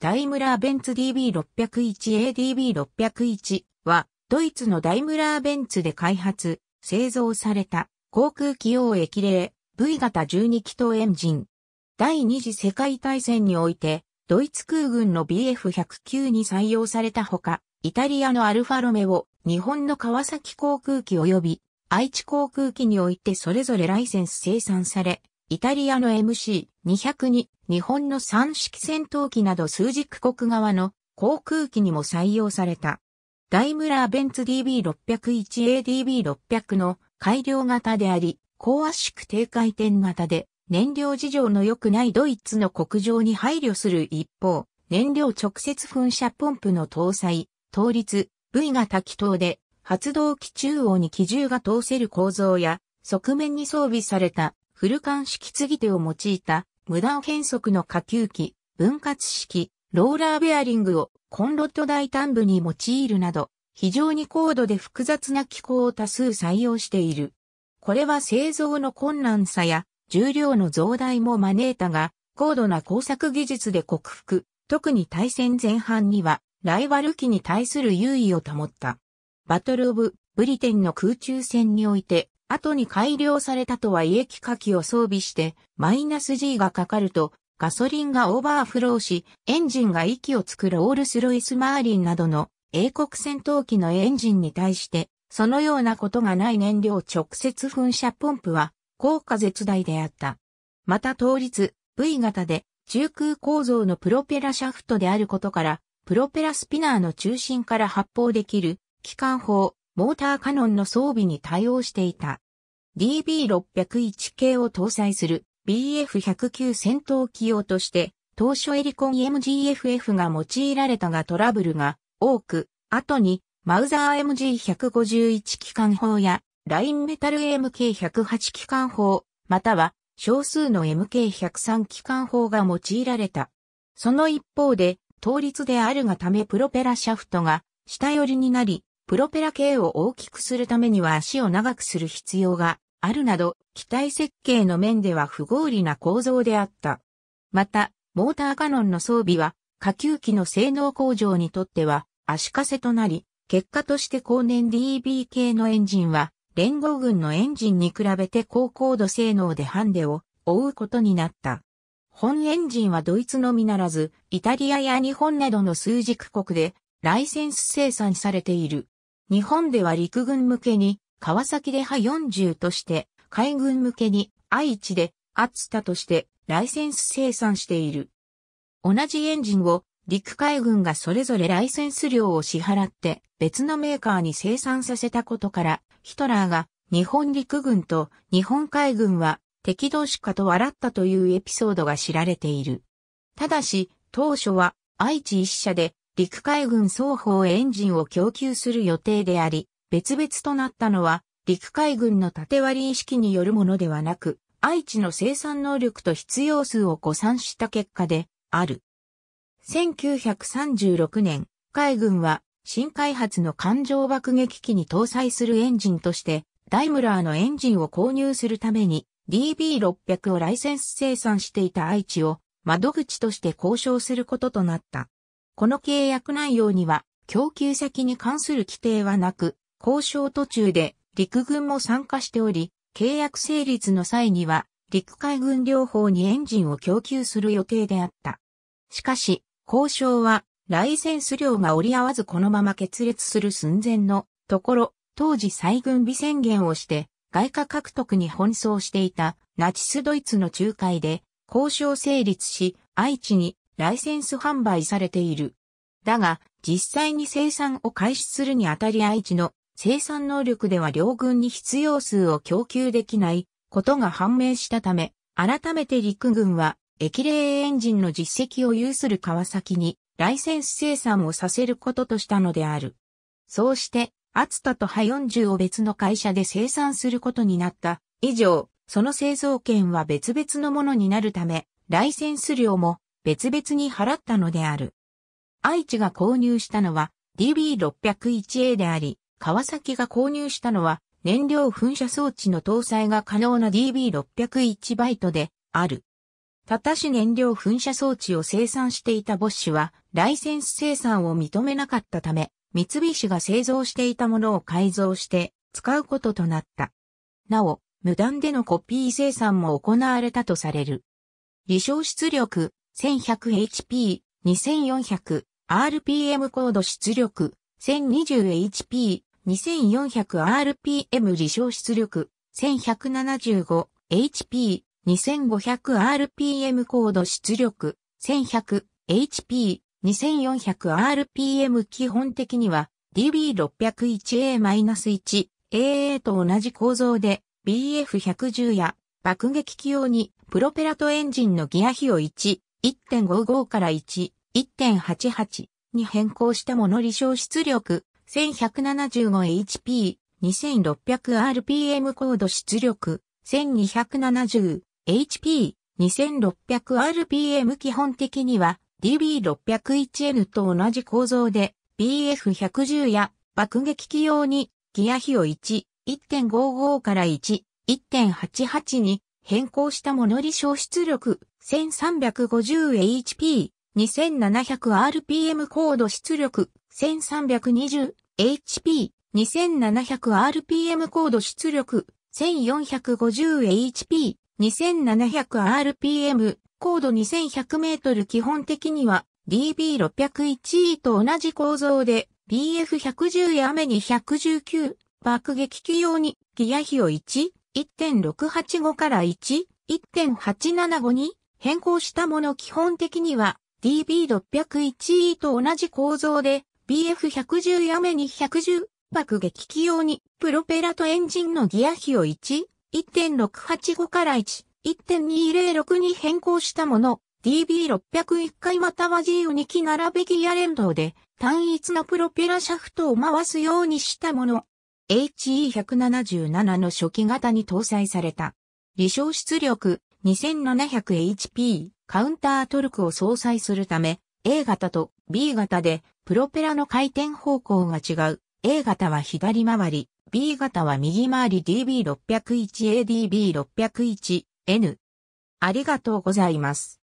ダイムラーベンツ DB601ADB601 は、ドイツのダイムラーベンツで開発、製造された航空機用液冷 V 型12気筒エンジン。第二次世界大戦において、ドイツ空軍の BF109 に採用されたほか、イタリアのアルファロメオ、日本の川崎航空機及び愛知航空機においてそれぞれライセンス生産され、イタリアの MC202、日本の三式戦闘機など数軸国側の航空機にも採用された。ダイムラーベンツ DB601ADB600 の改良型であり、高圧縮低回転型で、燃料事情の良くないドイツの国情に配慮する一方、燃料直接噴射ポンプの搭載、倒立、V 型気筒で、発動機中央に機銃が通せる構造や、側面に装備されたフルカン式継ぎ手を用いた無断変速の下級機、分割式、ローラーベアリングをコンロット大胆部に用いるなど、非常に高度で複雑な機構を多数採用している。これは製造の困難さや重量の増大も招いたが、高度な工作技術で克服、特に対戦前半には、ライバル機に対する優位を保った。バトル・オブ・ブリテンの空中戦において、後に改良されたとはいえ機械器を装備して、マイナス G がかかると、ガソリンがオーバーフローし、エンジンが息をつくロールスロイス・マーリンなどの英国戦闘機のエンジンに対して、そのようなことがない燃料直接噴射ポンプは、効果絶大であった。また当率 V 型で中空構造のプロペラシャフトであることから、プロペラスピナーの中心から発砲できる機関砲モーターカノンの装備に対応していた。DB601 系を搭載する BF109 戦闘機用として、当初エリコン MGFF が用いられたがトラブルが多く、後にマウザー MG151 機関砲やラインメタル MK108 機関砲、または少数の MK103 機関砲が用いられた。その一方で、倒立であるがためプロペラシャフトが下寄りになり、プロペラ系を大きくするためには足を長くする必要があるなど、機体設計の面では不合理な構造であった。また、モーターカノンの装備は、下級機の性能向上にとっては足かせとなり、結果として後年 DB 系のエンジンは、連合軍のエンジンに比べて高高度性能でハンデを覆うことになった。本エンジンはドイツのみならず、イタリアや日本などの数軸国でライセンス生産されている。日本では陸軍向けに、川崎で派40として、海軍向けに愛知で熱田としてライセンス生産している。同じエンジンを陸海軍がそれぞれライセンス料を支払って別のメーカーに生産させたことからヒトラーが日本陸軍と日本海軍は敵同士かと笑ったというエピソードが知られている。ただし当初は愛知一社で陸海軍双方エンジンを供給する予定であり、別々となったのは、陸海軍の縦割り意識によるものではなく、愛知の生産能力と必要数を誤算した結果である。1936年、海軍は新開発の艦上爆撃機に搭載するエンジンとして、ダイムラーのエンジンを購入するために DB600 をライセンス生産していた愛知を窓口として交渉することとなった。この契約内容には、供給先に関する規定はなく、交渉途中で陸軍も参加しており、契約成立の際には、陸海軍両方にエンジンを供給する予定であった。しかし、交渉は、ライセンス料が折り合わずこのまま決裂する寸前のところ、当時再軍備宣言をして、外貨獲得に奔走していたナチスドイツの仲介で、交渉成立し、愛知にライセンス販売されている。だが、実際に生産を開始するにあたり愛知の生産能力では両軍に必要数を供給できないことが判明したため、改めて陸軍は液冷エンジンの実績を有する川崎にライセンス生産をさせることとしたのである。そうして、アツタとハ40を別の会社で生産することになった以上、その製造権は別々のものになるため、ライセンス料も別々に払ったのである。愛知が購入したのは DB601A であり、川崎が購入したのは燃料噴射装置の搭載が可能な DB601 バイトである。多田し燃料噴射装置を生産していたボッシュはライセンス生産を認めなかったため、三菱が製造していたものを改造して使うこととなった。なお、無断でのコピー生産も行われたとされる。離消出力 1100HP、2400RPM コード出力、1020HP、2400RPM 自小出力、1175HP、2500RPM コード出力、1100HP、2400RPM 基本的には DB601A-1、AA と同じ構造で BF110 や爆撃機用にプロペラとエンジンのギア比を1、1.55から1、1.88に変更したもの離消出力 1175HP、2600rpm コード出力 1270HP、2600rpm 基本的には DB601N と同じ構造で BF110 や爆撃機用にギア比を1、1.55から1、1.88に変更したモノリ消出力 1350HP、2700rpm 高度出力、1320HP、2700rpm 高度出力、1450HP、2700rpm、高度 2100m 基本的には DB601E と同じ構造で BF110 や雨に119爆撃機用にギア比を1、1.685から1、1.875に変更したもの基本的には DB601E と同じ構造で BF110 やめニ110爆撃機用にプロペラとエンジンのギア比を1、1.685から1、1.2006に変更したもの DB601 回または G2 機並べギア連動で単一のプロペラシャフトを回すようにしたもの HE177 の初期型に搭載された。離衝出力 2700HP カウンタートルクを搭載するため、A 型と B 型でプロペラの回転方向が違う。A 型は左回り、B 型は右回り DB601ADB601N。ありがとうございます。